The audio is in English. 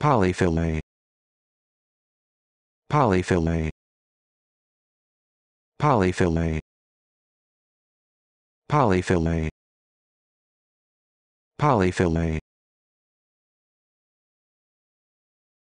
polyphyllate polyphyllate polyphyllate polyphyllate polyphyllate